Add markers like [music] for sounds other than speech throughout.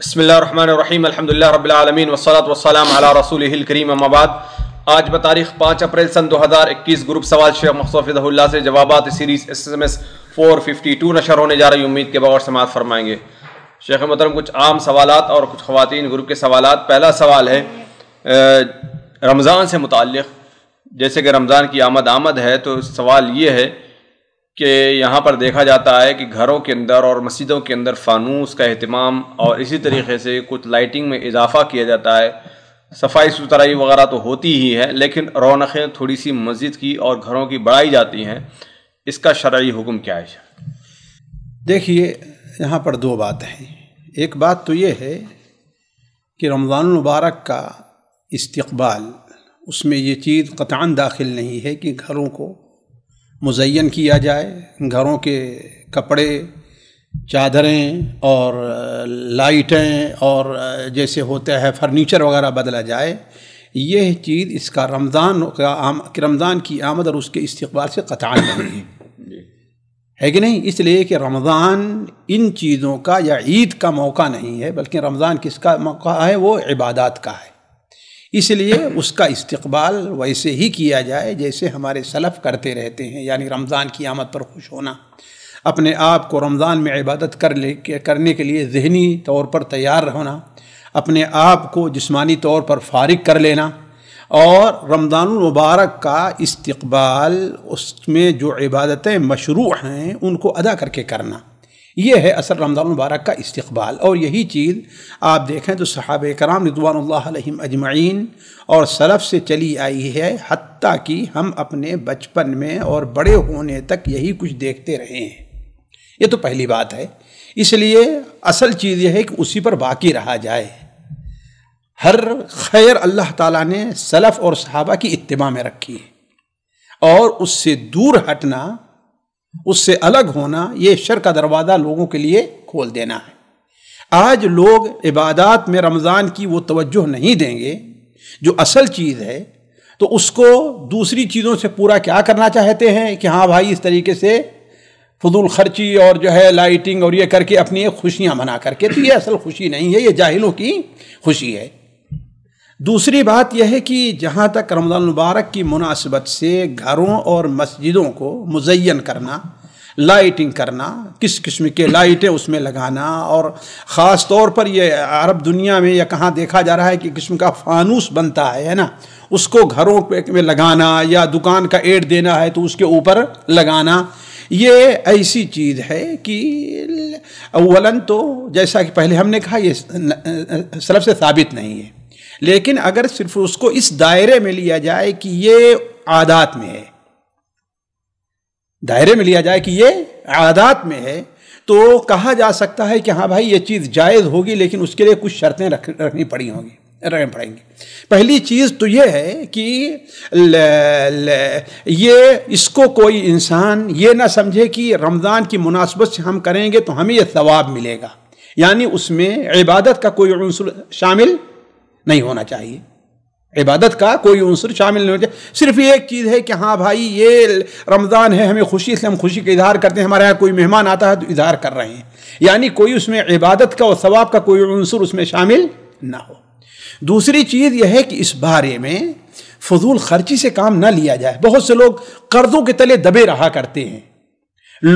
बसमिल अल्हम्दुलिल्लाह रब्बिल वसलात वसलाम अला रसूल करीम अमाबाद आज बतारीख पाँच अप्रैल सन 2021 ग्रुप सवाल शेख मकसफ़िदुल्ला से जवाब series S M S four fifty two नशर होने जा रही उम्मीद के बगौर समात फरमाएंगे शेख मोहतरम कुछ आम सवाल और कुछ ख़वान ग्रुप के सवाल पहला सवाल है रमज़ान से मुतल जैसे कि रमज़ान की आमद आमद है तो सवाल ये है कि यहाँ पर देखा जाता है कि घरों के अंदर और मस्जिदों के अंदर फानूस का अहतमाम और इसी तरीके से कुछ लाइटिंग में इजाफा किया जाता है सफाई सुथराई वगैरह तो होती ही है लेकिन रौनकें थोड़ी सी मस्जिद की और घरों की बढ़ाई जाती हैं इसका शरा हुक्म क्या है देखिए यहाँ पर दो बात हैं एक बात तो ये है कि रमज़ान मुबारक का इस्तबाल उसमें ये चीज़ कतान दाखिल नहीं है कि घरों को मुजैन किया जाए घरों के कपड़े चादरें और लाइटें और जैसे होता है फर्नीचर वगैरह बदला जाए यह चीज़ इसका रमज़ान का रमज़ान की आमद और उसके इस्तबाल से कतान नहीं है कि नहीं इसलिए कि रमज़ान इन चीज़ों का या ईद का मौका नहीं है बल्कि रमज़ान किसका मौका है वो इबादत का है इसलिए उसका इस्तकबाल वैसे ही किया जाए जैसे हमारे सलफ़ करते रहते हैं यानी रमज़ान की आमद पर खुश होना अपने आप को रमज़ान में इबादत कर ले करने के लिए जहनी तौर पर तैयार रहना अपने आप को जिसमानी तौर पर फारग कर लेना और रमज़ान मुबारक का इस्तबाल उसमें जो इबादतें मशरू हैं उनको अदा करके करना ये है असल रमज़ान मुबारक का इस्तबाल और यही चीज़ आप देखें तो सहाब कराम रिदवान अजमाइन और सलफ़ से चली आई है हती कि हम अपने बचपन में और बड़े होने तक यही कुछ देखते रहे हैं ये तो पहली बात है इसलिए असल चीज़ यह है कि उसी पर बाकी रहा जाए हर खैर अल्लाह ताला ने सलफ़ और सहाबा की इतबा में रखी है और उससे दूर हटना उससे अलग होना ये शर का दरवाज़ा लोगों के लिए खोल देना है आज लोग इबादत में रमज़ान की वो तवज्जो नहीं देंगे जो असल चीज़ है तो उसको दूसरी चीज़ों से पूरा क्या करना चाहते हैं कि हाँ भाई इस तरीके से फजूल खर्ची और जो है लाइटिंग और ये करके अपनी खुशियाँ मना करके तो ये असल खुशी नहीं है ये जाहिलों की खुशी है दूसरी बात यह है कि जहाँ तक रमज़ान मुबारक की मुनासिबत से घरों और मस्जिदों को मुजैन करना लाइटिंग करना किस किस्म के लाइटें उसमें लगाना और ख़ास तौर पर यह अरब दुनिया में या कहाँ देखा जा रहा है कि किस्म का फानूस बनता है है ना उसको घरों में लगाना या दुकान का एड देना है तो उसके ऊपर लगाना ये ऐसी चीज़ है कि अवलन तो जैसा कि पहले हमने कहा ये सरफ से साबित नहीं है लेकिन अगर सिर्फ उसको इस दायरे में लिया जाए कि ये आदात में है दायरे में लिया जाए कि ये आदात में है तो कहा जा सकता है कि हाँ भाई ये चीज़ जायज़ होगी लेकिन उसके लिए कुछ शर्तें रख रखनी पड़ी होंगी रखनी पड़ेंगी पहली चीज़ तो ये है कि ल, ल, ये इसको कोई इंसान ये ना समझे कि रमज़ान की मुनासबत से हम करेंगे तो हमें यह सवाब मिलेगा यानी उसमें इबादत का कोई शामिल नहीं होना चाहिए इबादत का कोई अंसर शामिल नहीं होता सिर्फ एक चीज़ है कि हाँ भाई ये रमज़ान है हमें खुशी इसलिए हम खुशी का इजहार करते हैं हमारे यहाँ कोई मेहमान आता है तो इजहार कर रहे हैं यानी कोई उसमें इबादत का और सवाब का कोई अंसर उसमें शामिल ना हो दूसरी चीज़ यह है कि इस बारे में फजूल खर्ची से काम ना लिया जाए बहुत से लोग कर्ज़ों के तले दबे रहा करते हैं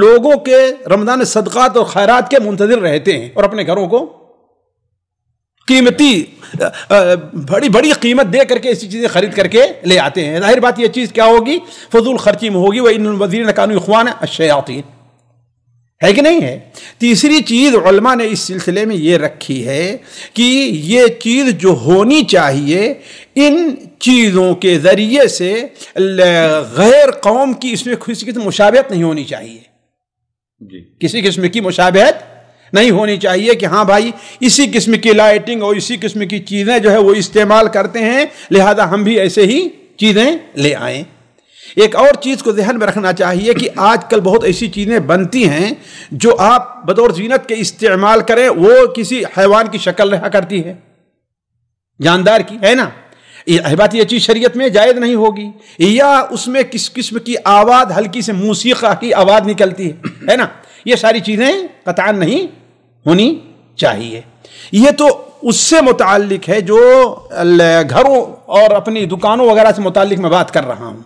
लोगों के रमज़ान सदक़ात और खैरात के मुंतजर रहते हैं और अपने घरों को कीमती बड़ी बड़ी कीमत दे करके ऐसी चीज़ें खरीद करके ले आते हैं जाहिर बात यह चीज़ क्या होगी फजूल खर्ची में होगी वह इन वजीर कानून खुआन अशयातीन है कि नहीं है तीसरी चीज़ उलमा ने इस सिलसिले में ये रखी है कि ये चीज़ जो होनी चाहिए इन चीज़ों के ज़रिए से गैर कौम की इसमें किसी की मुशाबियत नहीं होनी चाहिए जी किसी किस्म की मुशाबहत नहीं होनी चाहिए कि हाँ भाई इसी किस्म की लाइटिंग और इसी किस्म की चीज़ें जो है वो इस्तेमाल करते हैं लिहाजा हम भी ऐसे ही चीज़ें ले आएँ एक और चीज़ को जहन में रखना चाहिए कि आजकल बहुत ऐसी चीज़ें बनती हैं जो आप बतौर जीनत के इस्तेमाल करें वो किसी हैवान की शक्ल रहा करती है जानदार की है ना बात यह चीज़ शरीयत में जायद नहीं होगी या उसमें किस किस्म की आवाज़ हल्की से मूसीक़ा की आवाज़ निकलती है है ना ये सारी चीज़ें कतान नहीं होनी चाहिए यह तो उससे मुतल है जो घरों और अपनी दुकानों वगैरह से मुतल मैं बात कर रहा हूँ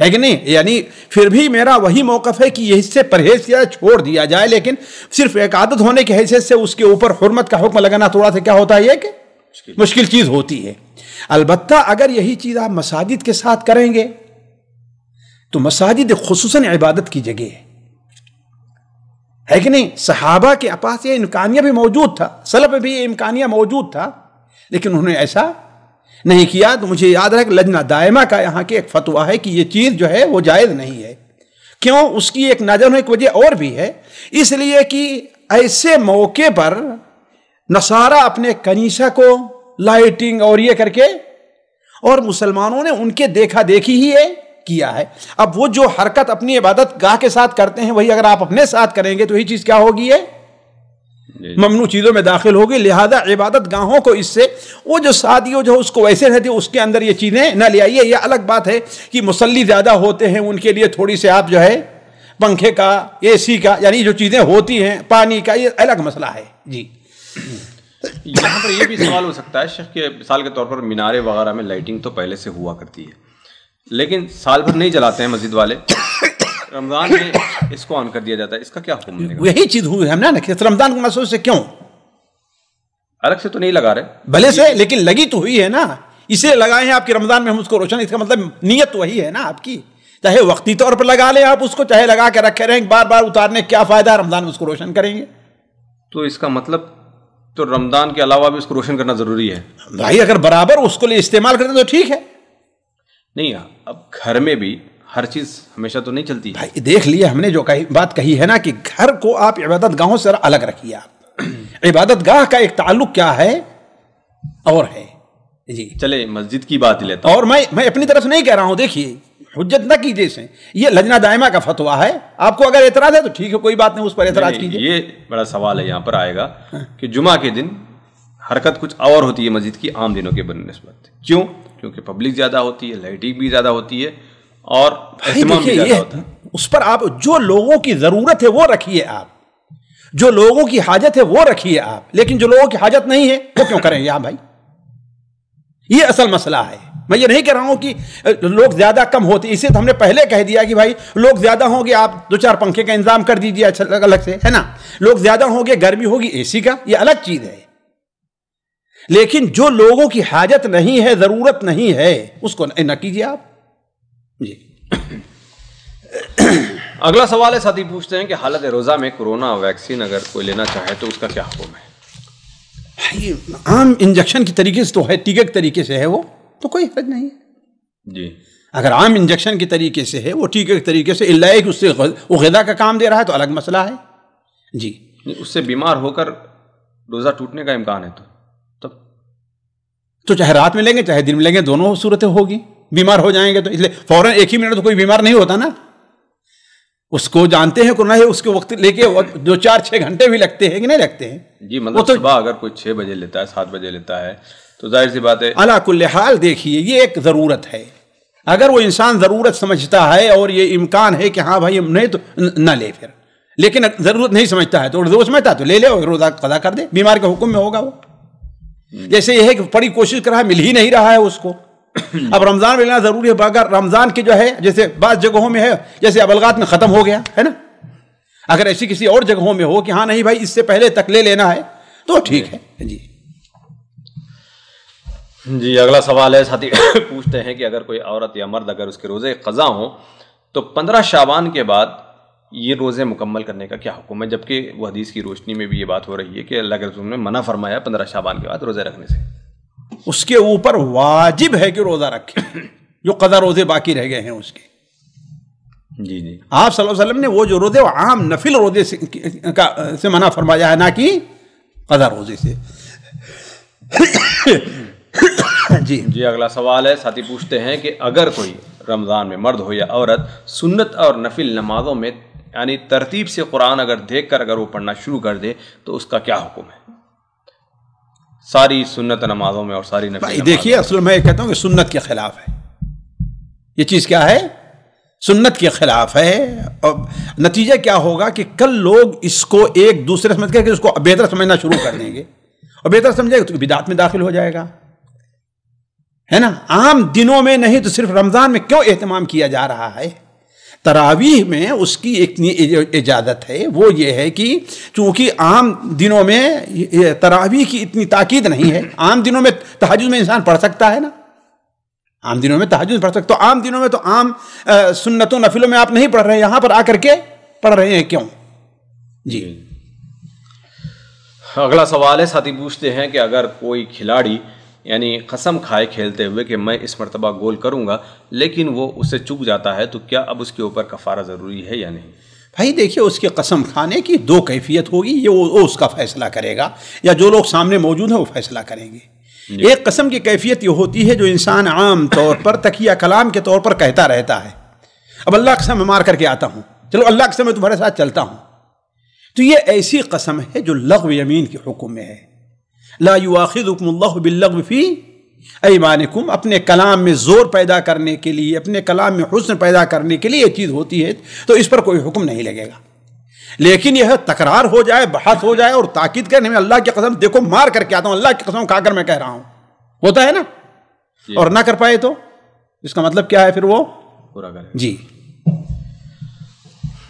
है कि नहीं यानी फिर भी मेरा वही मौकफ है कि यह इससे परहेज किया छोड़ दिया जाए लेकिन सिर्फ एक आदत होने की हैसियत से उसके ऊपर हरमत का हुक्म लगाना थोड़ा सा क्या होता है कि मुश्किल, मुश्किल चीज़ होती है अलबत् अगर यही चीज़ आप मसाजिद के साथ करेंगे तो मसाजिद खसूस इबादत की जगह है है कि नहीं सहाबा के पास ये इम्कानिया भी मौजूद था सलब भी ये इम्कानिया मौजूद था लेकिन उन्होंने ऐसा नहीं किया तो मुझे याद रहा कि लजना दायमा का यहाँ के एक फतवा है कि ये चीज़ जो है वो जायज़ नहीं है क्यों उसकी एक नजर एक वजह और भी है इसलिए कि ऐसे मौके पर नसारा अपने कनीसा को लाइटिंग और ये करके और मुसलमानों ने उनके देखा देखी ही है किया है अब वो जो हरकत अपनी इबादत गाह के साथ करते हैं वही अगर आप अपने साथ करेंगे तो यही चीज़ क्या होगी ये ममनू चीज़ों में दाखिल होगी लिहाजा इबादत गाहों को इससे वो जो शादियों जो उसको वैसे रहती है उसके अंदर ये चीज़ें ना ले आइए यह अलग बात है कि मुसल्ली ज़्यादा होते हैं उनके लिए थोड़ी से आप जो है पंखे का एसी का यानी जो चीज़ें होती हैं पानी का ये अलग मसला है जी यहाँ पर ये भी सवाल हो सकता है शेख के मिसाल के तौर पर मीनारे वगैरह में लाइटिंग तो पहले से हुआ करती है लेकिन साल भर नहीं जलाते हैं मस्जिद वाले रमज़ान में इसको ऑन कर दिया जाता है इसका क्या हुक्म यही चीज़ हुई है ना रमज़ान को महसूस से क्यों अलग से तो नहीं लगा रहे भले से लेकिन लगी तो हुई है ना इसे लगाए हैं आपके रमज़ान में हम उसको रोशन इसका मतलब नीयत वही है ना आपकी चाहे वक्ती तौर पर लगा लें आप उसको चाहे लगा के रखे रहें बार बार उतारने क्या फ़ायदा रमज़ान में उसको रोशन करेंगे तो इसका मतलब तो रमज़ान के अलावा भी उसको रोशन करना ज़रूरी है भाई अगर बराबर उसको लिए इस्तेमाल करें तो ठीक है नहीं अब घर में भी हर चीज हमेशा तो नहीं चलती भाई देख लिया हमने जो कही बात कही है ना कि घर को आप इबादत गाहों से अलग रखिए आप [clears throat] इबादत गाह का एक ताल्लुक क्या है और है जी चले मस्जिद की बात लेता और मैं मैं अपनी तरफ नहीं कह रहा हूं देखिए हुज्जत ना कीजिए इसे ये लजना दायमा का फतवा है आपको अगर एतराज है तो ठीक है कोई बात नहीं उस पर एतराज कीजिए ये बड़ा सवाल है यहाँ पर आएगा हाँ। कि जुमा के दिन हरकत कुछ और होती है मस्जिद की आम दिनों के बनने क्यों क्योंकि पब्लिक ज़्यादा होती है लाइटिंग भी ज़्यादा होती है और भाई भी ज़्यादा होता है उस पर आप जो लोगों की ज़रूरत है वो रखिए आप जो लोगों की हाजत है वो रखिए आप लेकिन जो लोगों की हाजत नहीं है वो क्यों करें यहां भाई ये असल मसला है मैं ये नहीं कह रहा हूँ कि लोग ज़्यादा कम होते इसे तो हमने पहले कह दिया कि भाई लोग ज़्यादा होंगे आप दो चार पंखे का इंतजाम कर दीजिए अच्छा अलग से है ना लोग ज़्यादा होंगे गर्मी होगी एसी का ये अलग चीज़ है लेकिन जो लोगों की हाजत नहीं है ज़रूरत नहीं है उसको न कीजिए आप जी अगला सवाल है साथी पूछते हैं कि हालत रोज़ा में कोरोना वैक्सीन अगर कोई लेना चाहे तो उसका क्या हुक्म है भाई आम इंजेक्शन की तरीके से तो है टीके के तरीके से है वो तो कोई हर्ज नहीं है जी अगर आम इंजेक्शन के तरीके से है वो टीके के तरीके से इलाए उससे वो गदा का काम दे रहा है तो अलग मसला है जी उससे बीमार होकर रोज़ा टूटने का इम्कान है तो तो चाहे रात में लेंगे चाहे दिन में लेंगे दोनों सूरतें होगी बीमार हो जाएंगे तो इसलिए फौरन एक ही मिनट तो कोई बीमार नहीं होता ना उसको जानते हैं कोरोना है उसके वक्त लेके दो चार छः घंटे भी लगते हैं कि नहीं लगते हैं जी मतलब तो सुबह अगर कोई छः बजे लेता है सात बजे लेता है तो जाहिर सी बात है अला हाल देखिए ये एक ज़रूरत है अगर वो इंसान ज़रूरत समझता है और ये इम्कान है कि हाँ भाई नहीं तो ना ले फिर लेकिन ज़रूरत नहीं समझता है तो रोज़ समझता तो ले ले रोज़ा कदा कर दे बीमार के हुक्म में होगा वो हम्म। जैसे यह है कि बड़ी कोशिश कर रहा है मिल ही नहीं रहा है उसको हम्म। अब रमज़ान मिलना ज़रूरी है अगर रमज़ान के जो है जैसे बाद जगहों में है जैसे अबलगात में ख़त्म हो गया है ना अगर ऐसी किसी और जगहों में हो कि हाँ नहीं भाई इससे पहले तक ले लेना है तो ठीक है जी जी अगला सवाल है साथी [coughs] पूछते हैं कि अगर कोई औरत या मर्द अगर उसके रोज़े क़ज़ा हो तो पंद्रह शाबान के बाद ये रोज़े मुकम्मल करने का क्या हुक्म है जबकि वह हदीस की रोशनी में भी ये बात हो रही है कि अल्लाह के रसूल ने मना फरमाया पंद्रह शाबान के बाद रोज़े रखने से उसके ऊपर वाजिब है कि रोज़ा रखें जो कदा रोज़े बाकी रह गए हैं उसके जी जी आप सल्लल्लाहु अलैहि वसल्लम ने वो जो रोज़े वो आम नफिल रोज़े से का से मना फरमाया है ना कि कदा रोज़े से जी जी अगला सवाल है साथी पूछते हैं कि अगर कोई रमज़ान में मर्द हो या औरत सुन्नत और नफिल नमाजों में यानी तरतीब से कुरान अगर देख कर अगर वो पढ़ना शुरू कर दे तो उसका क्या हुक्म है सारी सुन्नत नमाजों में और सारी नफी देखिए असल मैं कहता हूँ कि सुन्नत के खिलाफ है ये चीज़ क्या है सुन्नत के खिलाफ है और नतीजा क्या होगा कि कल लोग इसको एक दूसरे समझ कर उसको बेहतर समझना शुरू कर देंगे और बेहतर समझेगा तो बिदात में दाखिल हो जाएगा है ना आम दिनों में नहीं तो सिर्फ रमज़ान में क्यों एहतमाम किया जा रहा है तरावीह में उसकी इतनी इजाज़त है वो ये है कि चूँकि आम दिनों में तरावीह की इतनी ताकीद नहीं है [clears throat] आम दिनों में तहज में इंसान पढ़ सकता है ना आम दिनों में तहज पढ़ सकते तो आम दिनों में तो आम सुन्नतों नफिलों में आप नहीं पढ़ रहे यहाँ पर आकर के पढ़ रहे हैं क्यों जी अगला सवाल है साथी पूछते हैं कि अगर कोई खिलाड़ी यानी कसम खाए खेलते हुए कि मैं इस मरतबा गोल करूँगा लेकिन वो उससे चूक जाता है तो क्या अब उसके ऊपर कफ़ारा ज़रूरी है या नहीं भाई देखिए उसकी कसम खाने की दो कैफियत होगी ये वो, वो उसका फ़ैसला करेगा या जो लोग सामने मौजूद हैं वो फ़ैसला करेंगे एक कसम की कैफियत ये होती है जो इंसान आम तौर पर तकिया कलाम के तौर पर कहता रहता है अब अल्लाह कसम मैं मार करके आता हूँ चलो अल्लाह कसम मैं तुम्हारे साथ चलता हूँ तो ये ऐसी कसम है जो लघव यमीन के हुक्म में है ला युवाखिदुकमल्लाबिल्लफ़ी ऐमानकुम अपने कलाम में ज़ोर पैदा करने के लिए अपने कलाम में हुस्न पैदा करने के लिए ये चीज़ होती है तो इस पर कोई हुक्म नहीं लगेगा लेकिन यह तकरार हो जाए बहस हो जाए और ताकद करने में अल्लाह की कसम देखो मार करके आता हूँ अल्लाह की कसम खाकर मैं कह रहा हूँ होता है ना और ना कर पाए तो इसका मतलब क्या है फिर वो पूरा जी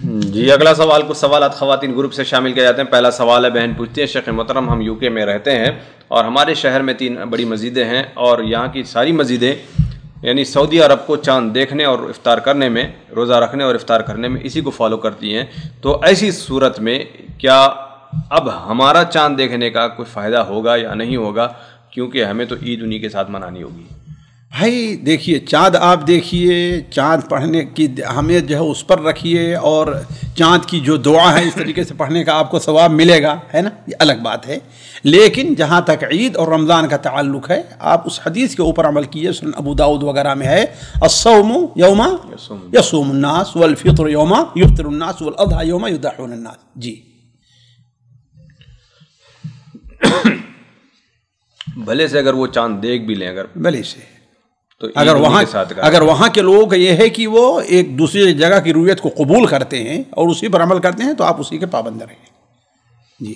जी अगला सवाल कुछ सवाल खातन ग्रुप से शामिल किए जाते हैं पहला सवाल है बहन पूछती है शेख मोहतरम हम यूके में रहते हैं और हमारे शहर में तीन बड़ी मस्जिदें हैं और यहाँ की सारी मस्जिदें यानी सऊदी अरब को चांद देखने और इफ़ार करने में रोज़ा रखने और इफ़ार करने में इसी को फॉलो करती हैं तो ऐसी सूरत में क्या अब हमारा चांद देखने का कोई फ़ायदा होगा या नहीं होगा क्योंकि हमें तो ईद उन्हीं के साथ मनानी होगी भाई देखिए चाँद आप देखिए चाँद पढ़ने की हमें जो है उस पर रखिए और चाँद की जो दुआ है इस तरीके से पढ़ने का आपको सवाब मिलेगा है ना ये अलग बात है लेकिन जहाँ तक ईद और रमज़ान का ताल्लुक है आप उस हदीस के ऊपर अमल कीजिए सुन अबू दाऊद वगैरह में है असम योमा यसूमन्नास वलफ़ितर योमा युफ्तरन्नास वलअधा योमा युदाहन्नास जी भले से अगर वो चांद देख भी लें अगर भले से तो अगर वहाँ अगर वहाँ के लोग ये है कि वो एक दूसरी जगह की रूयत को कबूल करते हैं और उसी पर अमल करते हैं तो आप उसी के पाबंद रहें जी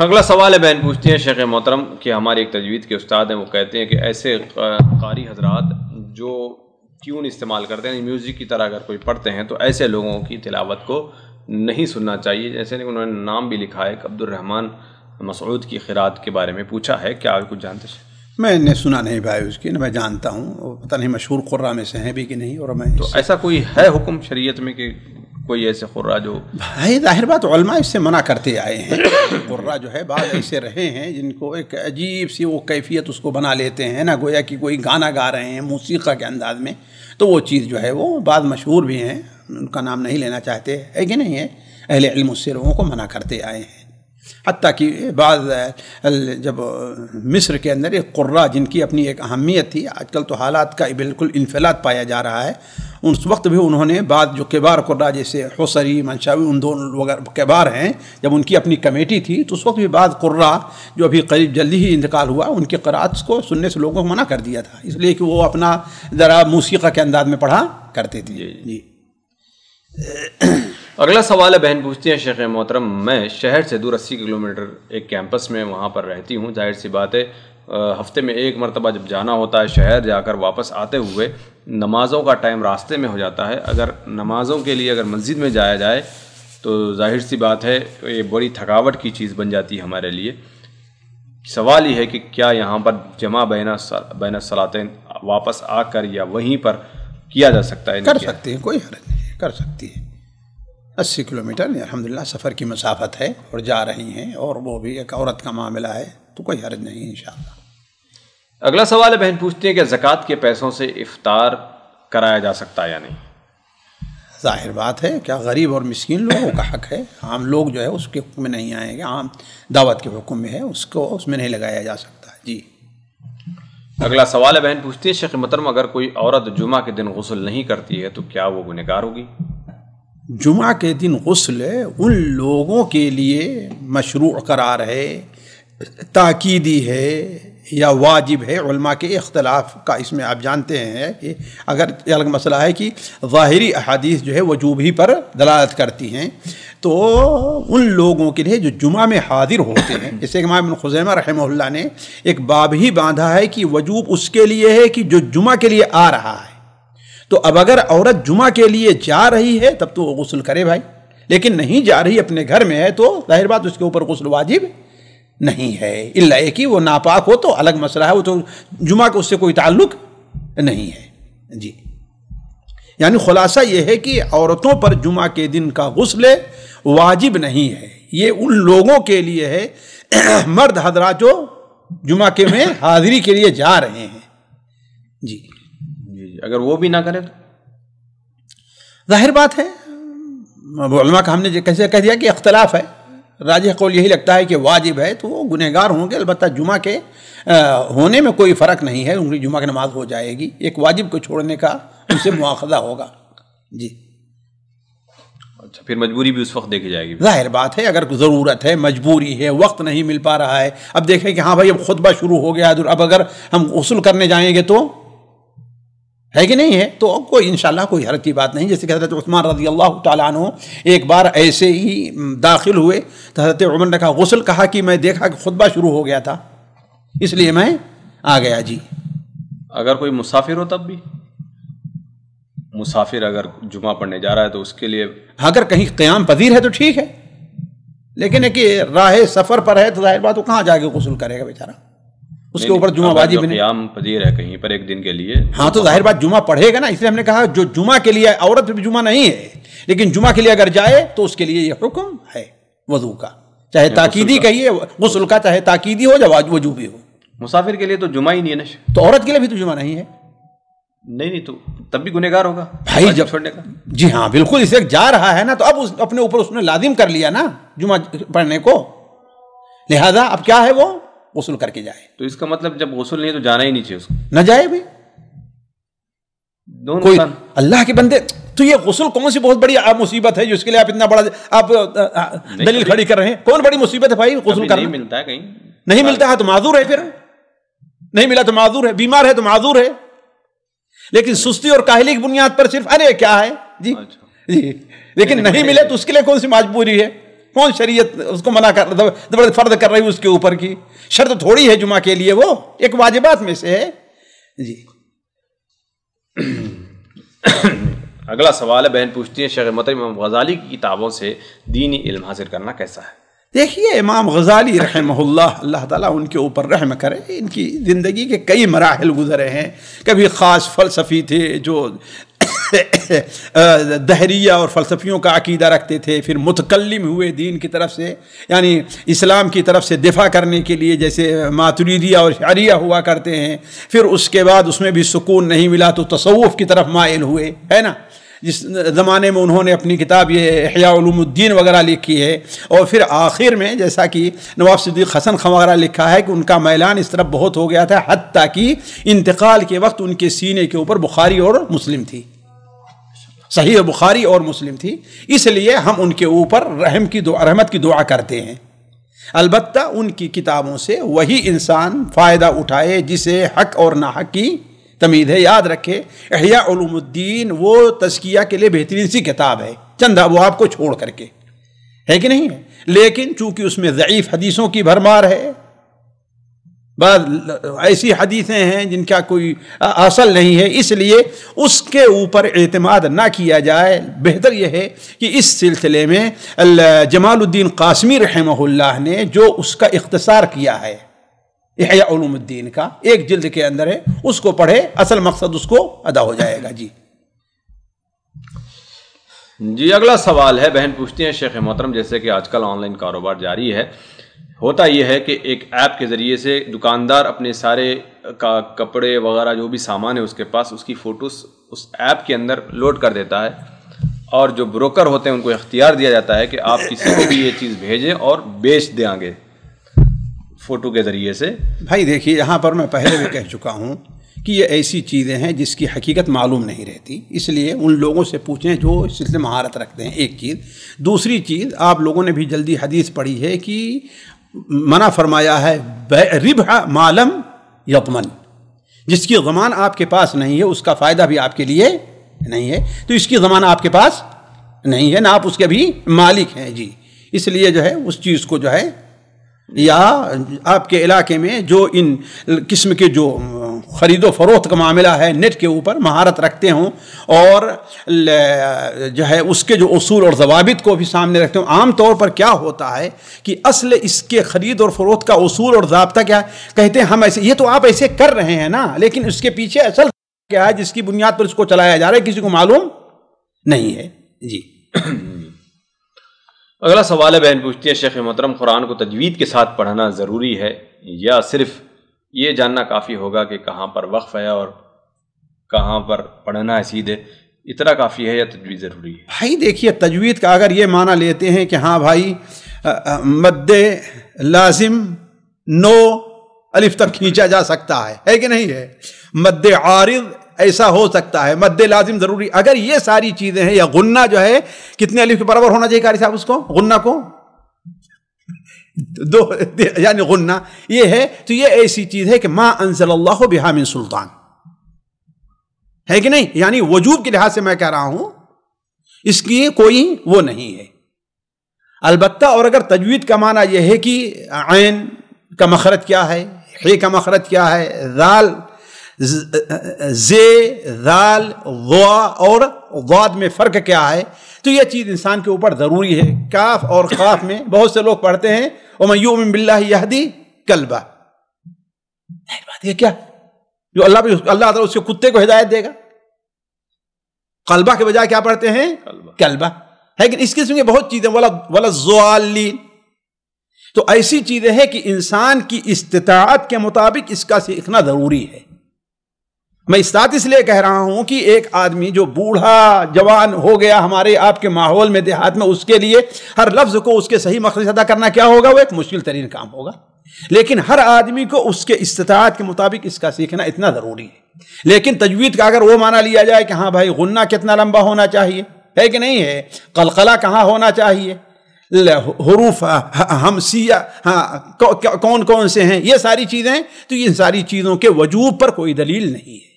अगला सवाल है बहन पूछती हैं शेख मोहतरम कि हमारे एक तजवीद के उस्ताद हैं वो कहते हैं कि ऐसे कारी हजरात जो ट्यून इस्तेमाल करते हैं म्यूज़िक की तरह अगर कोई पढ़ते हैं तो ऐसे लोगों की तिलावत को नहीं सुनना चाहिए जैसे उन्होंने नाम भी लिखा है अब्दुलरहमान मसूद की खिरात के बारे में पूछा है क्या कुछ जानते हैं मैंने सुना नहीं भाई उसकी ना मैं जानता हूँ पता नहीं मशहूर खुर्रा में से हैं भी कि नहीं और मैं तो ऐसा कोई है हुक्म शरीयत में कि कोई ऐसे खुर्रा जो भाई जाहिर बात उलमा इससे मना करते आए हैं कुर्रा [coughs] जो है बाद ऐसे रहे हैं जिनको एक अजीब सी वो कैफियत उसको बना लेते हैं ना गोया कि कोई गाना गा रहे हैं मौसीका के अंदाज में तो वो चीज़ जो है वो बाद मशहूर भी हैं उनका नाम नहीं लेना चाहते है कि नहीं है अहले इल्म उससे लोगों को मना करते आए हैं हती कि बाद जब मिस्र के अंदर एक कुर्रा जिनकी अपनी एक अहमियत थी आजकल तो हालात का बिल्कुल इनफिलात पाया जा रहा है उस वक्त भी उन्होंने बाद जो केबार कुर्रा जैसे हौसरी मनशावी उन दोनों वगैरह केबार हैं जब उनकी अपनी कमेटी थी तो उस वक्त भी बाद कुर्रा जो अभी करीब जल्दी ही इंतकाल हुआ उनके करात को सुनने से लोगों को मना कर दिया था इसलिए कि वो अपना ज़रा मूसीक़ा के अंदाज में पढ़ा करते थे जी [clears throat] अगला सवाल है बहन पूछती हैं शेख मोहतरम मैं शहर से दूर अस्सी किलोमीटर एक कैंपस में वहाँ पर रहती हूँ जाहिर सी बात है हफ्ते में एक मरतबा जब जाना होता है शहर जाकर वापस आते हुए नमाज़ों का टाइम रास्ते में हो जाता है अगर नमाज़ों के लिए अगर मस्जिद में जाया जाए तो जाहिर सी बात है तो ये बड़ी थकावट की चीज़ बन जाती है हमारे लिए सवाल ये है कि क्या यहाँ पर जमा बैना बैन सलातें वापस आकर या वहीं पर किया जा सकता है कर सकती है कोई हरज नहीं कर सकती है अस्सी किलोमीटर अलहमदिल्ला सफ़र की मसाफत है और जा रही हैं और वो भी एक औरत का मामला है तो कोई हर्ज नहीं इन अगला सवाल है बहन पूछती है कि ज़क़़त के पैसों से इफ़ार कराया जा सकता है या नहीं जाहिर बात है क्या गरीब और मस्किन लोगों का हक है आम लोग जो है उसके हुक्म में नहीं आएंगे आम दावत के हुक्म में है उसको उसमें नहीं लगाया जा सकता जी अगला सवाल है बहन पूछती है शेख मतरम अगर कोई औरत जुमा के दिन गसल नहीं करती है तो क्या वो गुनहगार होगी जुमा के दिन गसल उन लोगों के लिए मशरू करार है ताकीदी है या वाजिब है उलमा के अख्तलाफ का इसमें आप जानते हैं कि अगर अलग मसला है कि ज़ाहरी अहादीस जो है वजूब ही पर दलालत करती हैं तो उन लोगों के लिए जो जुमा में हाजिर होते हैं जैसे इमाम खुजैमा रहमल्ला ने एक बाब ही बांधा है कि वजूब उसके लिए है कि जो जुमा के लिए आ रहा है तो अब अगर औरत जुमा के लिए जा रही है तब तो वो गसल करे भाई लेकिन नहीं जा रही अपने घर में है तो जाहिर बात उसके ऊपर गसल वाजिब नहीं है इल्ला एक ही वो नापाक हो तो अलग मसला है वो तो जुमा का उससे कोई ताल्लुक नहीं है जी यानी खुलासा ये है कि औरतों पर जुमा के दिन का गसल वाजिब नहीं है ये उन लोगों के लिए है [clears throat] मर्द हजरा जो जुमा के में हाजिरी के लिए जा रहे हैं जी अगर वो भी ना करे तो जाहिर बात है का हमने कैसे कह दिया कि अख्तलाफ है राज कौल यही लगता है कि वाजिब है तो वो गुनहगार होंगे अलबत्त जुमा के आ, होने में कोई फ़र्क नहीं है उनकी जुमा की नमाज हो जाएगी एक वाजिब को छोड़ने का उनसे मुआखजा होगा जी अच्छा फिर मजबूरी भी उस वक्त देखी जाएगी जाहिर बात है अगर ज़रूरत है मजबूरी है वक्त नहीं मिल पा रहा है अब देखें कि हाँ भाई अब खुतबा शुरू हो गया अब अगर हम गसूल करने जाएंगे तो है कि नहीं है तो कोई इंशाल्लाह कोई हरत की बात नहीं जैसे कि हज़रत उस्मान रजी अल्लाह तु एक बार ऐसे ही दाखिल हुए तो हज़रत उमर ने कहा गसल कहा कि मैं देखा कि खुतबा शुरू हो गया था इसलिए मैं आ गया जी अगर कोई मुसाफिर हो तब भी मुसाफिर अगर जुमा पढ़ने जा रहा है तो उसके लिए अगर कहीं क्याम पजीर है तो ठीक है लेकिन एक राह सफ़र पर है तो जाहिर बात वो कहाँ जाके गसल करेगा बेचारा उसके ऊपर जुमाबाजी भी नहीं पजीर है कहीं पर एक दिन के लिए हाँ तो जाहिर बात जुमा पढ़ेगा ना इसलिए हमने कहा जो जुमा के लिए औरत भी जुमा नहीं है लेकिन जुमा के लिए अगर जाए तो उसके लिए यह हुक्म है वजू का चाहे ताकीदी कहिए गसल का चाहे ताकीदी हो या भी हो मुसाफिर के लिए तो जुमा ही नहीं है तो औरत के लिए भी तो जुमा नहीं है नहीं नहीं तो तब भी गुनेगार होगा भाई जब छोड़ने का जी हाँ बिल्कुल इसे जा रहा है ना तो अब उस अपने ऊपर उसने लादिम कर लिया ना जुमा पढ़ने को लिहाजा अब क्या है वो वसूल करके जाए तो इसका मतलब जब गसूल नहीं तो जाना ही नहीं चाहिए उसको ना जाए भाई कोई अल्लाह के बंदे तो ये गसल कौन सी बहुत बड़ी मुसीबत है जिसके लिए आप इतना बड़ा आप दलील खड़ी कर रहे हैं कौन बड़ी मुसीबत है भाई गसल करना नहीं मिलता है कहीं नहीं मिलता है तो माजूर है फिर नहीं मिला तो माजूर है बीमार है तो माजूर है लेकिन सुस्ती और काहली की बुनियाद पर सिर्फ अरे क्या है जी अच्छा। जी लेकिन नहीं मिले तो उसके लिए कौन सी मजबूरी है कौन शरीयत उसको मना कर जबरदस्त फर्द कर रही उसके ऊपर की शर्त थोड़ी है जुमा के लिए वो एक वाजिबात में से है जी अगला सवाल है बहन पूछती है शेख मतलब इमाम गजाली की किताबों से दीनी इल्म हासिल करना कैसा है देखिए इमाम गजाली रहमल्ला अल्लाह ताला उनके ऊपर रहम करे इनकी ज़िंदगी के कई मराहल गुजरे हैं कभी ख़ास फ़लसफ़ी थे जो [coughs] दहरिया और फ़लसफियों का अकीदा रखते थे फिर मुतकलम हुए दीन की तरफ से यानी इस्लाम की तरफ से दिफा करने के लिए जैसे मातुरीदिया और शारिया हुआ करते हैं फिर उसके बाद उसमें भी सुकून नहीं मिला तो तसवुफ़ की तरफ मायल हुए है ना जिस ज़माने में उन्होंने अपनी किताब ये हयाद्दीन वगैरह लिखी है और फिर आखिर में जैसा कि नवाब सिद्दीक हसन खां वगैरह लिखा है कि उनका मैलान इस तरफ बहुत हो गया था हती कि इंतकाल के वक्त उनके सीने के ऊपर बुखारी और मुस्लिम थी सही बुखारी और मुस्लिम थी इसलिए हम उनके ऊपर रहम की दुआ रहमत की दुआ करते हैं अलबत् उनकी किताबों से वही इंसान फ़ायदा उठाए जिसे हक और नाहक की तमीद है याद रखे अहियाद्दीन वो तस्किया के लिए बेहतरीन सी किताब है चंद वो आपको छोड़ करके है कि नहीं लेकिन चूंकि उसमें ज़यीफ़ हदीसों की भरमार है बस ऐसी हदीसें हैं जिनका कोई असल नहीं है इसलिए उसके ऊपर अतमाद ना किया जाए बेहतर यह है कि इस सिलसिले में जमालुद्दीन कासमी रहमल्ला ने जो उसका इख्तसार किया है यहयाउलुद्दीन का एक जिल्द के अंदर है उसको पढ़े असल मकसद उसको अदा हो जाएगा जी जी अगला सवाल है बहन पूछती हैं शेख मोहतरम जैसे कि आजकल ऑनलाइन कारोबार जारी है होता यह है कि एक ऐप के ज़रिए से दुकानदार अपने सारे का कपड़े वगैरह जो भी सामान है उसके पास उसकी फ़ोटोस उस ऐप के अंदर लोड कर देता है और जो ब्रोकर होते हैं उनको इख्तियार दिया जाता है कि आप किसी को भी ये चीज़ भेजें और बेच दें आगे फ़ोटो के ज़रिए से भाई देखिए यहाँ पर मैं पहले भी कह चुका हूँ कि ये ऐसी चीज़ें हैं जिसकी हकीकत मालूम नहीं रहती इसलिए उन लोगों से पूछें जो इस सिलसिले महारत रखते हैं एक चीज़ दूसरी चीज़ आप लोगों ने भी जल्दी हदीस पढ़ी है कि मना फरमाया है रिबा मालम यतमन जिसकी जमान आपके पास नहीं है उसका फ़ायदा भी आपके लिए नहीं है तो इसकी जमान आपके पास नहीं है ना आप उसके भी मालिक हैं जी इसलिए जो है उस चीज़ को जो है या आपके इलाके में जो इन किस्म के जो ख़रीदो फरोख्त का मामला है नेट के ऊपर महारत रखते हूँ और जो है उसके जो असूल और जवाबित को भी सामने रखते हूँ आम तौर पर क्या होता है कि असल इसके ख़रीद और फरोख्त का असूल और जबता क्या है कहते हैं हम ऐसे ये तो आप ऐसे कर रहे हैं ना लेकिन उसके पीछे असल क्या है जिसकी बुनियाद पर इसको चलाया जा रहा है किसी को मालूम नहीं है जी अगला सवाल है बहन पूछती है शेख मोहतरम कुरान को तजवीद के साथ पढ़ना ज़रूरी है या सिर्फ ये जानना काफ़ी होगा कि कहाँ पर वक्फ़ है और कहाँ पर पढ़ना है सीधे इतना काफ़ी है या तजवीज़ ज़रूरी है भाई देखिए तजवीज़ का अगर ये माना लेते हैं कि हाँ भाई मद्द लाजिम नो अलिफ तक खींचा जा सकता है है कि नहीं है मद्द आरिद ऐसा हो सकता है मद्द लाजिम ज़रूरी अगर ये सारी चीज़ें हैं या गुन्ना जो है कितने अलिफ के बराबर होना चाहिए कारी साहब उसको गुन्ना को दो यानी गुन्ना ये है तो ये ऐसी चीज़ है कि माँ अनसल अल्लाह बिहामिन सुल्तान है कि नहीं यानी वजूब के लिहाज से मैं कह रहा हूं इसकी कोई वो नहीं है अलबत्ता और अगर तजवीद का माना यह है कि आयन का मखरत क्या है हे का मखरत क्या है दाल जे दाल वा और वाद में फ़र्क क्या है तो यह चीज़ इंसान के ऊपर ज़रूरी है काफ और काफ में बहुत से लोग पढ़ते हैं और मयूम बिल्लादी कलबा बात यह क्या जो अल्लाह भी अल्लाह ताला उसके कुत्ते को हिदायत देगा कलबा के बजाय क्या पढ़ते हैं कलबा है कि इस किस्म की बहुत चीज़ें वाला वाला जोली तो ऐसी चीज़ें हैं कि इंसान की इस्तात के मुताबिक इसका सीखना ज़रूरी है मैं इस बात इसलिए कह रहा हूं कि एक आदमी जो बूढ़ा जवान हो गया हमारे आपके माहौल में देहात में उसके लिए हर लफ्ज को उसके सही मकसद अदा करना क्या होगा वो एक मुश्किल तरीन काम होगा लेकिन हर आदमी को उसके इस्तात के मुताबिक इसका सीखना इतना ज़रूरी है लेकिन तजवीद का अगर वो माना लिया जाए कि हाँ भाई गन्ना कितना लंबा होना चाहिए है कि नहीं है कलकला कहाँ होना चाहिए हरूफ हमसिया हाँ कौन कौन से हैं ये सारी चीज़ें तो इन सारी चीज़ों के वजूब पर कोई दलील नहीं है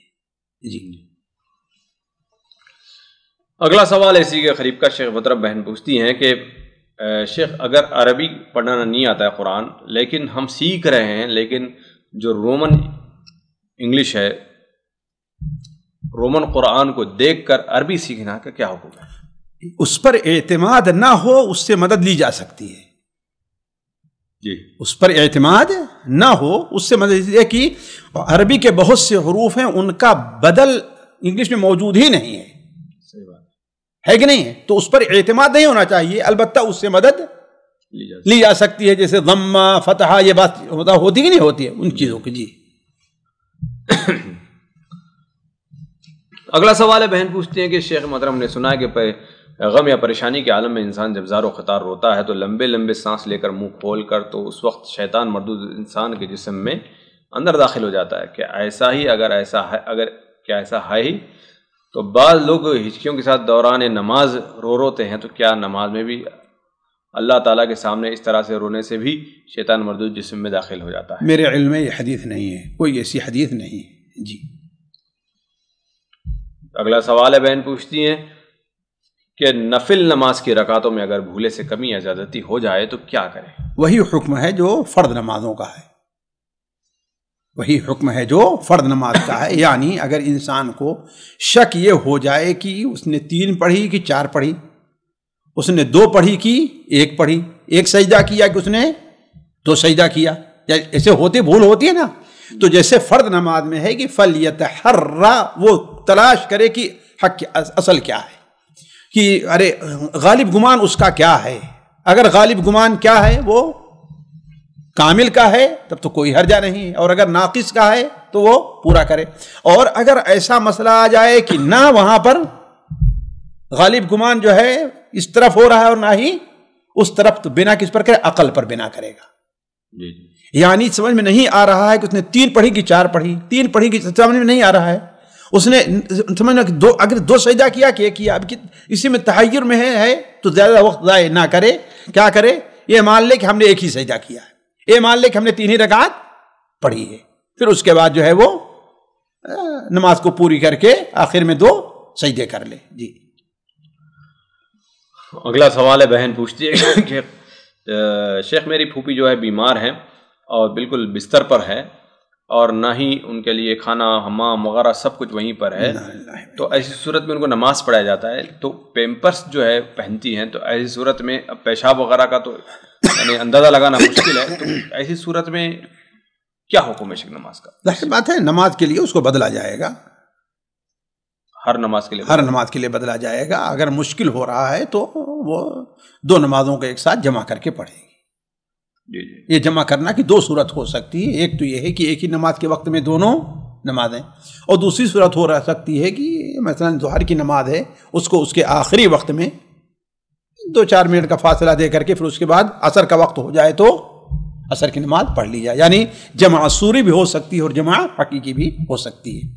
जी हम्म। अगला सवाल ऐसी के खरीब का शेख मतरब बहन पूछती हैं कि शेख अगर अरबी पढ़ना नहीं आता है कुरान लेकिन हम सीख रहे हैं लेकिन जो रोमन इंग्लिश है रोमन कुरान को देखकर अरबी सीखना का क्या हुक्म है उस पर एतमाद ना हो उससे मदद ली जा सकती है उस पर एतमाद ना हो उससे मतलब ये कि अरबी के बहुत से हरूफ हैं उनका बदल इंग्लिश में मौजूद ही नहीं है है कि नहीं है तो उस पर एतमाद नहीं होना चाहिए अलबत्त उससे मदद ली जा, सकती है जैसे गम्मा फतहा ये बात होता होती कि नहीं होती है उन चीज़ों की जी अगला सवाल है बहन पूछती हैं कि शेख मोहतरम ने सुना कि गम या परेशानी के आलम में इंसान जब जारो ख़तार रोता है तो लंबे लंबे सांस लेकर मुंह खोल कर तो उस वक्त शैतान मरदूद इंसान के जिसम में अंदर दाखिल हो जाता है क्या ऐसा ही अगर ऐसा है अगर क्या ऐसा है ही तो बाद लोग हिचकियों के साथ दौरान नमाज रो रोते हैं तो क्या नमाज में भी अल्लाह ताला के सामने इस तरह से रोने से भी शैतान मरदूद जिसम में दाखिल हो जाता है मेरे इल्म में ये हदीस नहीं है कोई ऐसी हदीस नहीं है जी अगला सवाल है बहन पूछती हैं कि नफिल नमाज की रकातों में अगर भूले से कमी या ज़्यादती हो जाए तो क्या करें वही हुक्म है जो फ़र्द नमाजों का है वही हुक्म है जो फ़र्द नमाज का है यानी अगर इंसान को शक ये हो जाए कि उसने तीन पढ़ी कि चार पढ़ी उसने दो पढ़ी कि एक पढ़ी एक सजदा किया कि उसने दो सजदा किया या ऐसे होते भूल होती है ना तो जैसे फ़र्द नमाज में है कि फल यतहर्रा वो तलाश करे कि हक असल क्या है कि अरे गालिब गुमान उसका क्या है अगर गालिब गुमान क्या है वो कामिल का है तब तो कोई हर्जा नहीं और अगर नाकिस का है तो वो पूरा करे और अगर ऐसा मसला आ जाए कि ना वहां पर गालिब गुमान जो है इस तरफ हो रहा है और ना ही उस तरफ तो बिना किस पर करे अकल पर बिना करेगा यानी समझ में नहीं आ रहा है कि उसने तीन पढ़ी कि चार पढ़ी तीन पढ़ी कि समझ में नहीं आ रहा है उसने समझना कि दो अगर दो सजदा किया कि किया अब कि इसी में तहयर में है, है तो ज़्यादा वक्त ज़ाय ना करे क्या करे ये मान ले कि हमने एक ही सजदा किया है ये मान ले कि हमने तीन ही रकात पढ़ी है फिर उसके बाद जो है वो नमाज को पूरी करके आखिर में दो सजदे कर ले जी अगला सवाल है बहन पूछती है [laughs] कि शेख मेरी फूफी जो है बीमार हैं और बिल्कुल बिस्तर पर है और ना ही उनके लिए खाना हमाम वगैरह सब कुछ वहीं पर है तो ऐसी सूरत में उनको नमाज पढ़ाया जाता है तो पेम्पर्स जो है पहनती हैं तो ऐसी सूरत में अब पेशाब वगैरह का तो यानी अंदाज़ा लगाना मुश्किल है तो ऐसी सूरत में क्या हुक्म है शेख नमाज का जाहिर बात है नमाज के लिए उसको बदला जाएगा हर नमाज के लिए हर नमाज के लिए बदला जाएगा अगर मुश्किल हो रहा है तो वो दो नमाजों को एक साथ जमा करके पढ़ेंगे ये जमा करना कि दो सूरत हो सकती है एक तो ये है कि एक ही नमाज के वक्त में दोनों नमाजें और दूसरी सूरत हो रह सकती है कि मसला जोहर की नमाज है उसको उसके आखिरी वक्त में दो चार मिनट का फासला दे करके फिर उसके बाद असर का वक्त हो जाए तो असर की नमाज पढ़ ली जाए यानी जमा सूरी भी हो सकती है और जमा हकी भी हो सकती है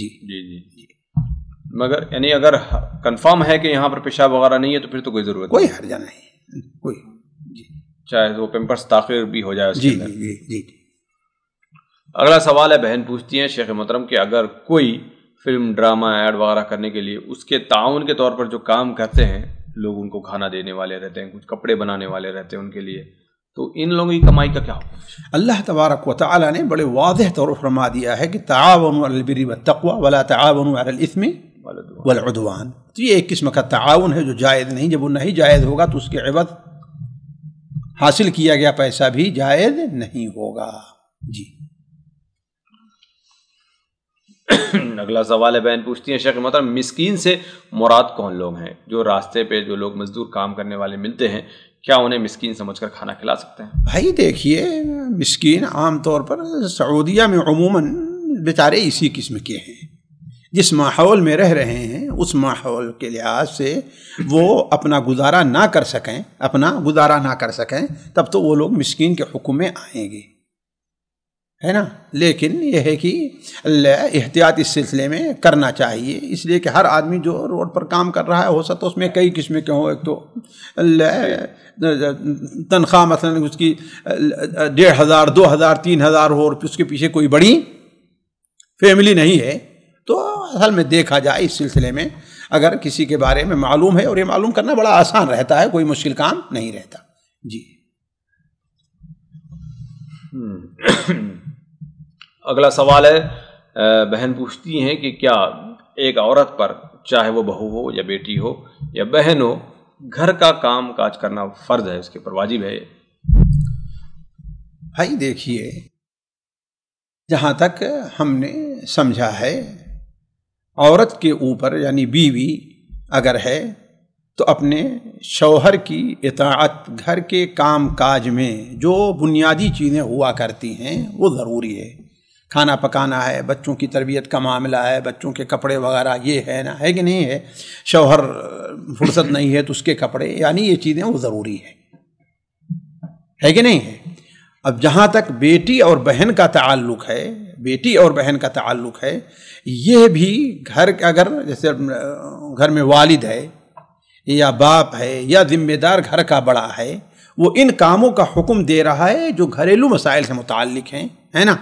जी जी जी जी मगर यानी अगर कंफर्म है कि यहाँ पर पेशाब वगैरह नहीं है तो फिर तो कोई ज़रूरत कोई हर्जा नहीं कोई चाहे वो तो पेम्पर्स ताखिर भी हो जाए जी जी जी जी अगला सवाल है बहन पूछती हैं शेख मोहतरम कि अगर कोई फिल्म ड्रामा ऐड वगैरह करने के लिए उसके ताउन के तौर पर जो काम करते हैं लोग उनको खाना देने वाले रहते हैं कुछ कपड़े बनाने वाले रहते हैं उनके लिए तो इन लोगों की कमाई का क्या हो अल्लाह तबारक व ताली ने बड़े वाज तौर पर फरमा दिया है कि तावन व तकवा वला तावन इसमें वलदवान तो ये एक किस्म का ताउन है जो जायज़ नहीं जब वो नहीं जायज़ होगा तो उसके अवत हासिल किया गया पैसा भी जायज नहीं होगा जी अगला सवाल है बहन पूछती है शेख मतलब मिसकीन से मुराद कौन लोग हैं जो रास्ते पे जो लोग मजदूर काम करने वाले मिलते हैं क्या उन्हें मिसकीन समझकर खाना खिला सकते हैं भाई देखिए मिसकीन आमतौर पर सऊदिया में अमूमन बेचारे इसी किस्म के हैं जिस माहौल में रह रहे हैं उस माहौल के लिहाज से वो अपना गुजारा ना कर सकें अपना गुजारा ना कर सकें तब तो वो लोग मिस्किन के हुक्म में आएंगे है ना लेकिन यह है कि एहतियात इस सिलसिले में करना चाहिए इसलिए कि हर आदमी जो रोड पर काम कर रहा है हो सकता है उसमें कई किस्में के हों एक तो तनख्वाह मसलन उसकी डेढ़ हज़ार दो हज़ार तीन हज़ार हो और उसके पीछे कोई बड़ी फैमिली नहीं है तो असल में देखा जाए इस सिलसिले में अगर किसी के बारे में मालूम है और ये मालूम करना बड़ा आसान रहता है कोई मुश्किल काम नहीं रहता जी हम्म। [clears throat] अगला सवाल है बहन पूछती हैं कि क्या एक औरत पर चाहे वो बहू हो या बेटी हो या बहन हो घर का काम काज करना फर्ज है उसके ऊपर वाजिब है भाई देखिए जहाँ तक हमने समझा है औरत के ऊपर यानी बीवी अगर है तो अपने शौहर की इतात घर के काम काज में जो बुनियादी चीज़ें हुआ करती हैं वो ज़रूरी है खाना पकाना है बच्चों की तरबियत का मामला है बच्चों के कपड़े वगैरह ये है ना है कि नहीं है शौहर फुर्सत नहीं है तो उसके कपड़े यानी ये चीज़ें वो ज़रूरी है है कि नहीं है अब जहाँ तक बेटी और बहन का ताल्लुक है बेटी और बहन का ताल्लुक है यह भी घर अगर जैसे घर में वालिद है या बाप है या जिम्मेदार घर का बड़ा है वो इन कामों का हुक्म दे रहा है जो घरेलू मसाइल से मुतल हैं है ना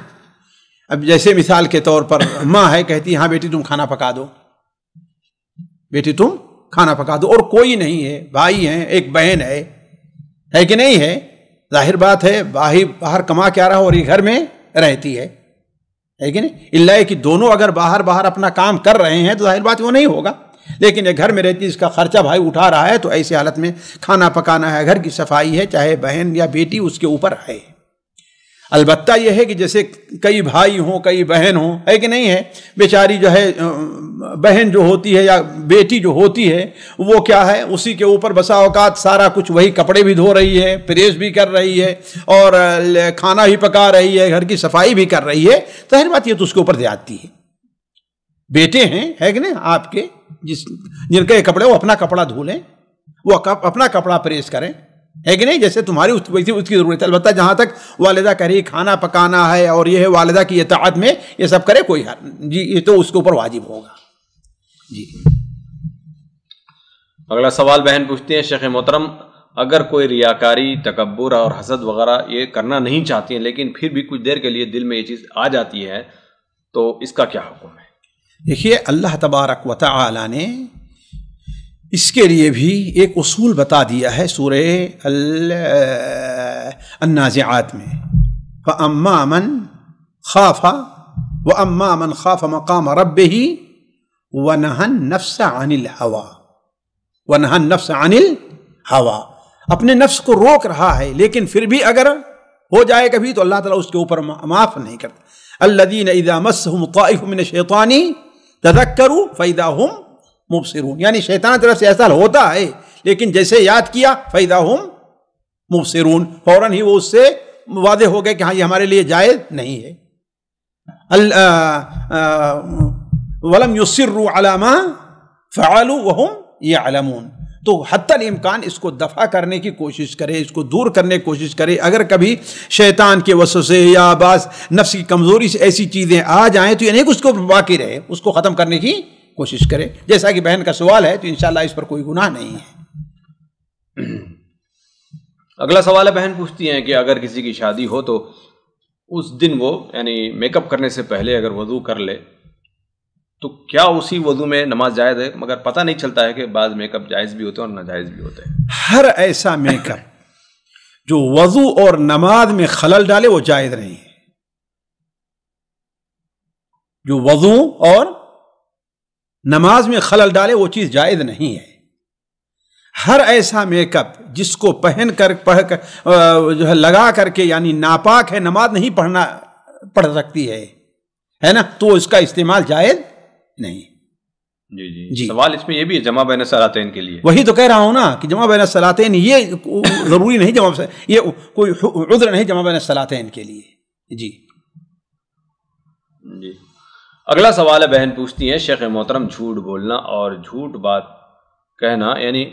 अब जैसे मिसाल के तौर पर [laughs] माँ है कहती हाँ बेटी तुम खाना पका दो बेटी तुम खाना पका दो और कोई नहीं है भाई है एक बहन है है कि नहीं है जाहिर बात है बाहर बाहर कमा के आ रहा हो और ये घर में रहती है है कि नहीं इलाए है कि दोनों अगर बाहर बाहर अपना काम कर रहे हैं तो जाहिर बात वो नहीं होगा लेकिन ये घर में रहती है इसका खर्चा भाई उठा रहा है तो ऐसी हालत में खाना पकाना है घर की सफाई है चाहे बहन या बेटी उसके ऊपर है अलबत् यह है कि जैसे कई भाई हों कई बहन हों है कि नहीं है बेचारी जो है बहन जो होती है या बेटी जो होती है वो क्या है उसी के ऊपर बसा औकात सारा कुछ वही कपड़े भी धो रही है प्रेस भी कर रही है और खाना भी पका रही है घर की सफाई भी कर रही है तो हर बात ये तो उसके ऊपर जाती है बेटे हैं है कि नहीं आपके जिस जिनके कपड़े वो अपना कपड़ा धो लें वो अपना कपड़ा प्रेस करें है कि नहीं जैसे तुम्हारी उस वैसी उसकी ज़रूरत है अलबत्त जहाँ तक वालदा कह रही खाना पकाना है और यह है वालदा की इतात में ये सब करे कोई हर जी ये तो उसके ऊपर वाजिब होगा जी अगला सवाल बहन पूछती है शेख मोहतरम अगर कोई रियाकारी तकबर और हसद वगैरह ये करना नहीं चाहती हैं लेकिन फिर भी कुछ देर के लिए दिल में ये चीज़ आ जाती है तो इसका क्या हुक्म है देखिए अल्लाह तबारक वाली ने इसके लिए भी एक उसूल बता दिया है सूर्य अन्नाज़ात में व अम्मा अमन खाफा व अम्मा अमन खाफ मकाम रब ही व नहन नफ्स अनिल हवा व नहन नफ्स अनिल हवा अपने नफ्स को रोक रहा है लेकिन फिर भी अगर हो जाए कभी तो अल्लाह ताला उसके ऊपर माफ़ नहीं करता अल्लादीन इदा मसहम ताइफ़ मिन शैतानी तदक्करु फ़ैदा हम मुबसिरून यानी शैतान तरफ से ऐसा होता है लेकिन जैसे याद किया फैदा हम मुबसरून फौरन ही वो उससे वादे हो गए कि हाँ ये हमारे लिए जायज नहीं है वलम युसर अलामा फ़ालू वहम ये अलमून तो हत्तर इम्कान इसको दफ़ा करने की कोशिश करें इसको दूर करने की कोशिश करें अगर कभी शैतान के वसों से या बस नफ्स की कमज़ोरी से ऐसी चीज़ें आ जाएं तो ये नहीं कि उसको बाकी रहे उसको ख़त्म करने की कोशिश करें जैसा कि बहन का सवाल है तो इनशाला इस पर कोई गुनाह नहीं है [clears throat] अगला सवाल है बहन पूछती हैं कि अगर किसी की शादी हो तो उस दिन वो यानी मेकअप करने से पहले अगर वजू कर ले तो क्या उसी वजू में नमाज जायज़ है मगर पता नहीं चलता है कि बाद मेकअप जायज़ भी होते हैं और नाजायज़ भी होते हैं हर ऐसा मेकअप जो वजू और नमाज में खलल डाले वो जायज़ नहीं है जो वजू और नमाज में खलल डाले वो चीज़ जायज़ नहीं है हर ऐसा मेकअप जिसको पहन कर पढ़ कर जो है लगा करके यानी नापाक है नमाज नहीं पढ़ना पढ़ सकती है है ना तो इसका इस्तेमाल जायज नहीं जी जी, जी। सवाल इसमें ये भी है जमा बैन सलातेन के लिए वही तो कह रहा हूं ना कि जमा बैन सलातेन ये ज़रूरी नहीं जमा ये कोई उद्र नहीं जमा बैन सलातेन के लिए जी जी अगला सवाल है बहन पूछती है शेख मोहतरम झूठ बोलना और झूठ बात कहना यानी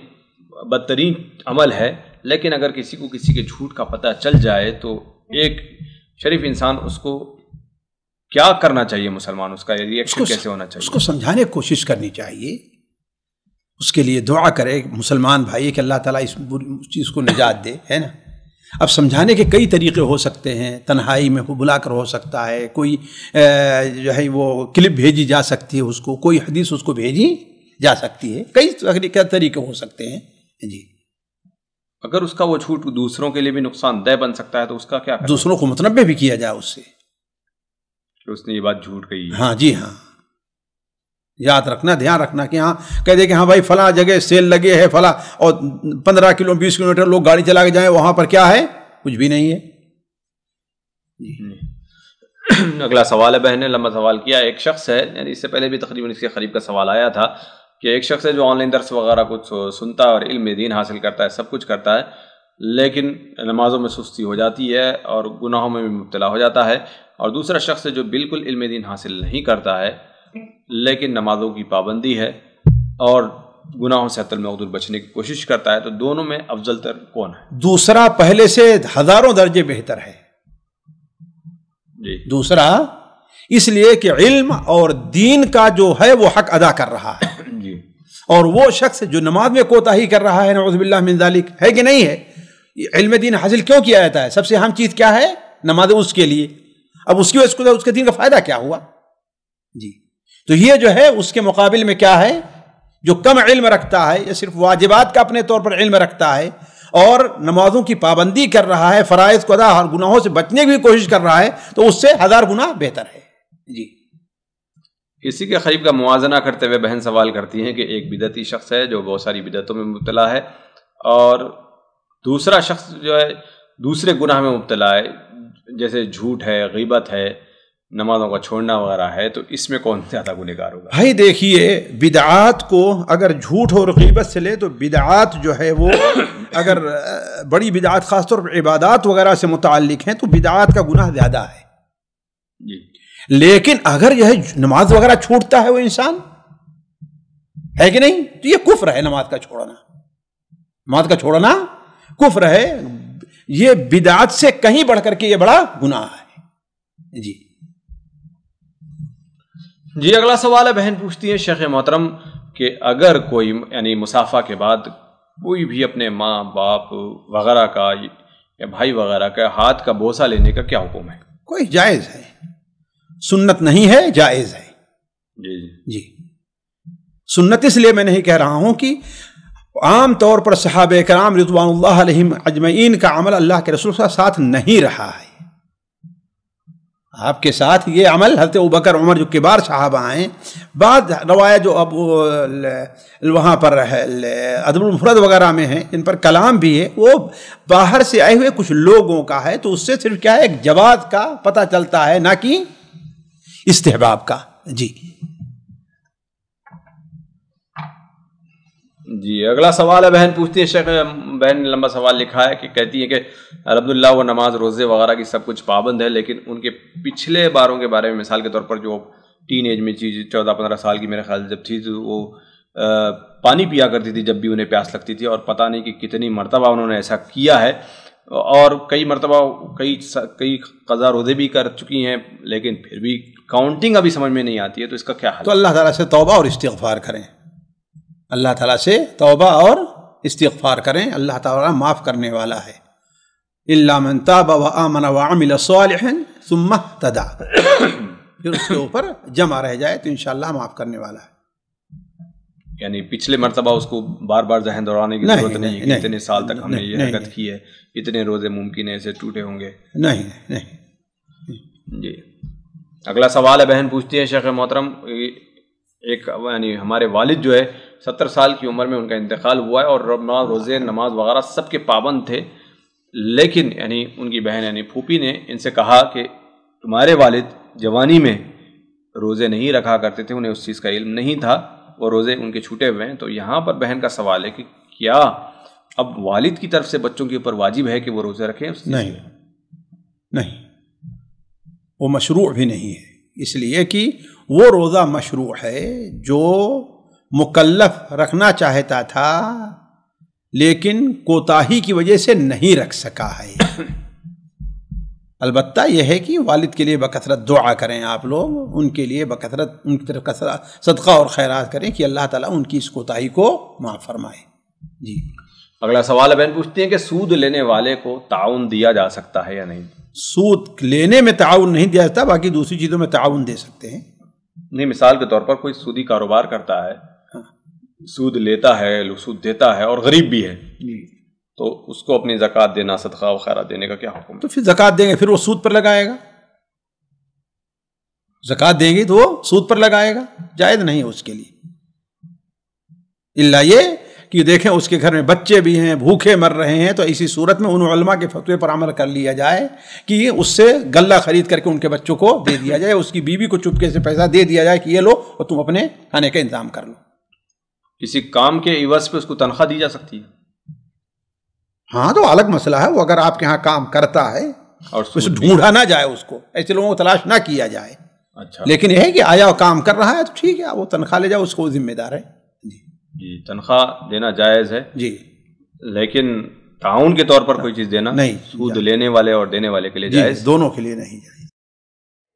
बदतरीन अमल है लेकिन अगर किसी को किसी के झूठ का पता चल जाए तो एक शरीफ इंसान उसको क्या करना चाहिए मुसलमान उसका रिएक्शन कैसे होना चाहिए उसको समझाने की कोशिश करनी चाहिए उसके लिए दुआ करे मुसलमान भाई कि अल्लाह ताला इस चीज़ को निजात दे है ना अब समझाने के कई तरीके हो सकते हैं तन्हाई में बुलाकर हो सकता है कोई जो है वो क्लिप भेजी जा सकती है उसको कोई हदीस उसको भेजी जा सकती है कई तरीके हो सकते हैं जी अगर उसका वो छूट दूसरों के लिए भी नुकसानदेह बन सकता है तो उसका क्या दूसरों को मतनबे भी किया जाए उससे उसने ये बात झूठ कही हाँ जी हाँ याद रखना ध्यान रखना कि हाँ कह दे कि हाँ भाई फला जगह सेल लगे है फला और पंद्रह किलो बीस किलोमीटर लोग गाड़ी चला के जाए वहां पर क्या है कुछ भी नहीं है [clears throat] अगला सवाल है बहन ने लंबा सवाल किया एक शख्स है यानी इससे पहले भी तकरीबन इसके करीब का सवाल आया था कि एक शख्स है जो ऑनलाइन दर्श वगैरह कुछ सुनता है और इल्म दीन हासिल करता है सब कुछ करता है लेकिन नमाजों में सुस्ती हो जाती है और गुनाहों में भी मुबतला हो जाता है और दूसरा शख्स जो बिल्कुल इल्म दीन हासिल नहीं करता है लेकिन नमाजों की पाबंदी है और गुनाहों से अतल मकदूर बचने की कोशिश करता है तो दोनों में अफजल तर कौन है दूसरा पहले से हजारों दर्जे बेहतर है जी दूसरा इसलिए कि इल्म और दीन का जो है वो हक अदा कर रहा है [clears throat] जी और वो शख्स जो नमाज में कोताही कर रहा है नवज़बिल्लाजालिक है कि नहीं है इल्म दीन हासिल क्यों किया जाता है सबसे अहम चीज़ क्या है नमाज उसके लिए अब उसकी वजह उसके दिन का फ़ायदा क्या हुआ जी तो ये जो है उसके मुकाबले में क्या है जो कम इल्म रखता है या सिर्फ वाजिबात का अपने तौर पर इल्म रखता है और नमाजों की पाबंदी कर रहा है फ़राइज को अदा और गुनाहों से बचने की भी कोशिश कर रहा है तो उससे हज़ार गुना बेहतर है जी इसी के करीब का मुआजना करते हुए बहन सवाल करती हैं कि एक बिदती शख्स है जो बहुत सारी बिदतों में मुबतला है और दूसरा शख्स जो है दूसरे गुनाह में मुबतला है जैसे झूठ है गीबत है नमाजों का छोड़ना वगैरह है तो इसमें कौन ज़्यादा गुनहगार होगा भाई देखिए बिदात को अगर झूठ और गीबत से ले तो बिदात जो है वो [coughs] अगर बड़ी बिदात खासतौर पर इबादत वगैरह से मुतल हैं तो बिदात का गुनाह ज़्यादा है जी लेकिन अगर यह नमाज वगैरह छूटता है वो इंसान है कि नहीं तो ये कुफ्र है नमाज का छोड़ना नमाज का छोड़ना कुफ्र है ये बिदात से कहीं बढ़ करके ये बड़ा गुनाह है जी जी अगला सवाल है बहन पूछती है शेख मोहतरम कि अगर कोई यानी मुसाफा के बाद कोई भी अपने माँ बाप वगैरह का या भाई वगैरह का हाथ का बोसा लेने का क्या हुक्म है कोई जायज़ है सुन्नत नहीं है जायज़ है जी जी जी सुन्नत इसलिए मैं नहीं कह रहा हूँ कि आम तौर पर सहाब कराम रजवान अजमैन का अमल अल्लाह के रसूल का साथ नहीं रहा है आपके साथ ये अमल हजरत बकर उमर जो किबार साहबा आए बाद रवाया जो अब वहाँ पर अदबुलमफरद वगैरह में है इन पर कलाम भी है वो बाहर से आए हुए कुछ लोगों का है तो उससे सिर्फ क्या है एक जवाब का पता चलता है ना कि इस्तेबाब का जी जी अगला सवाल है बहन पूछती है शेख बहन ने लंबा सवाल लिखा है कि कहती है कि अलहमदिल्ला वो नमाज रोज़े वगैरह की सब कुछ पाबंद है लेकिन उनके पिछले बारों के बारे में मिसाल के तौर पर जो टीन एज में चीज़ चौदह पंद्रह साल की मेरे ख्याल जब थी तो वो आ, पानी पिया करती थी जब भी उन्हें प्यास लगती थी और पता नहीं कि कितनी मरतबा उन्होंने ऐसा किया है और कई मरतबा कई कई कज़ा रोज़े भी कर चुकी हैं लेकिन फिर भी काउंटिंग अभी समझ में नहीं आती है तो इसका क्या हाल तो अल्लाह ताला से तौबा और इस्तफार करें अल्लाह ताला से तौबा और इस्तफ़ार करें अल्लाह ताला माफ़ करने वाला है इलामन व आमन वामिल सुम्मा तदा फिर उसके ऊपर जमा रह जाए तो इन माफ़ करने वाला है यानी पिछले मरतबा उसको बार बार जहन दोहराने की जरूरत नहीं है इतने साल तक हमने ये हरकत की है इतने रोज़े मुमकिन है इसे टूटे होंगे नहीं नहीं जी अगला सवाल है बहन पूछती है शेख मोहतरम एक यानी हमारे वालिद जो है सत्तर साल की उम्र में उनका इंतकाल हुआ है और नमाज रोज़े नमाज वगैरह सब के पाबंद थे लेकिन यानी उनकी बहन यानी फूपी ने इनसे कहा कि तुम्हारे वालिद जवानी में रोज़े नहीं रखा करते थे उन्हें उस चीज़ का इल्म नहीं था वो रोज़े उनके छूटे हुए हैं तो यहाँ पर बहन का सवाल है कि क्या अब वालिद की तरफ से बच्चों के ऊपर वाजिब है कि वो रोज़े रखें नहीं नहीं वो मशरू भी नहीं है इसलिए कि वो रोज़ा मशरू है जो मुकल्लफ रखना चाहता था लेकिन कोताही की वजह से नहीं रख सका है [coughs] अलबत् यह है कि वालिद के लिए बकसरत दुआ करें आप लोग उनके लिए बकसरत उनकी तरफ का सदका और खैरात करें कि अल्लाह ताला उनकी इस कोताही को माफ़ फरमाए जी अगला सवाल बहन पूछती हैं कि सूद लेने वाले को ताउन दिया जा सकता है या नहीं सूद लेने में ताउन नहीं दिया जाता बाकी दूसरी चीज़ों में ताउन दे सकते हैं नहीं मिसाल के तौर पर कोई सूदी कारोबार करता है सूद लेता है सूद देता है और गरीब भी है तो उसको अपनी जक़ात देना सदका वगैरह देने का क्या हुक्म तो फिर जक़ात देंगे फिर वो सूद पर लगाएगा जक़ात देंगे तो वो सूद पर लगाएगा जायज़ नहीं है उसके लिए इल्ला ये कि देखें उसके घर में बच्चे भी हैं भूखे मर रहे हैं तो इसी सूरत में उन उलमा के फतवे पर अमल कर लिया जाए कि उससे गला खरीद करके उनके बच्चों को दे दिया जाए उसकी बीवी को चुपके से पैसा दे दिया जाए कि ये लो और तुम अपने खाने का इंतजाम कर लो किसी काम के इवज पे उसको तनख्वाह दी जा सकती है हाँ तो अलग मसला है वो अगर आपके यहाँ काम करता है और तो उसे ढूंढा ना जाए उसको ऐसे लोगों को तलाश ना किया जाए अच्छा लेकिन यह है कि आया काम कर रहा है तो ठीक है वो तनख्वाह ले जाओ उसको जिम्मेदार है जी जी तनख्वाह देना जायज़ है जी लेकिन ताउन के तौर पर कोई चीज़ देना नहीं सूद लेने वाले और देने वाले के लिए जायज़ दोनों के लिए नहीं जायज़